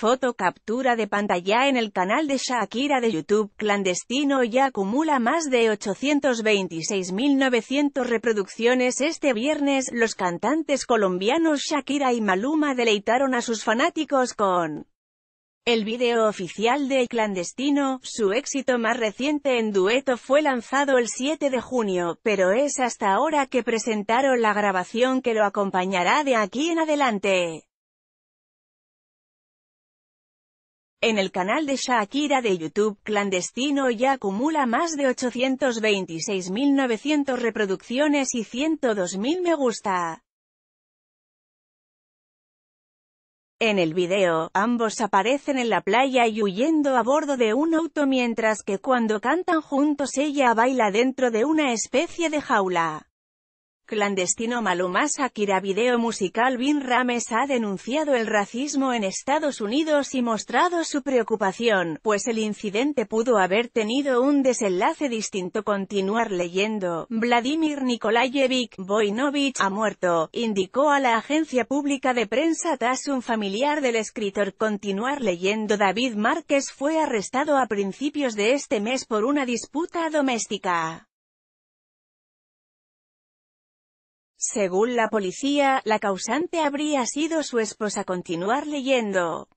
Foto captura de pantalla en el canal de Shakira de YouTube clandestino ya acumula más de 826.900 reproducciones este viernes. Los cantantes colombianos Shakira y Maluma deleitaron a sus fanáticos con el video oficial de Clandestino, su éxito más reciente en dueto fue lanzado el 7 de junio, pero es hasta ahora que presentaron la grabación que lo acompañará de aquí en adelante. En el canal de Shakira de YouTube clandestino ya acumula más de 826.900 reproducciones y 102.000 me gusta. En el video, ambos aparecen en la playa y huyendo a bordo de un auto mientras que cuando cantan juntos ella baila dentro de una especie de jaula. Clandestino Maluma Akira Video musical Bin Rames ha denunciado el racismo en Estados Unidos y mostrado su preocupación, pues el incidente pudo haber tenido un desenlace distinto. Continuar leyendo, Vladimir Nikolayevich Voinovich ha muerto, indicó a la agencia pública de prensa tras un familiar del escritor. Continuar leyendo David Márquez fue arrestado a principios de este mes por una disputa doméstica. Según la policía, la causante habría sido su esposa. Continuar leyendo.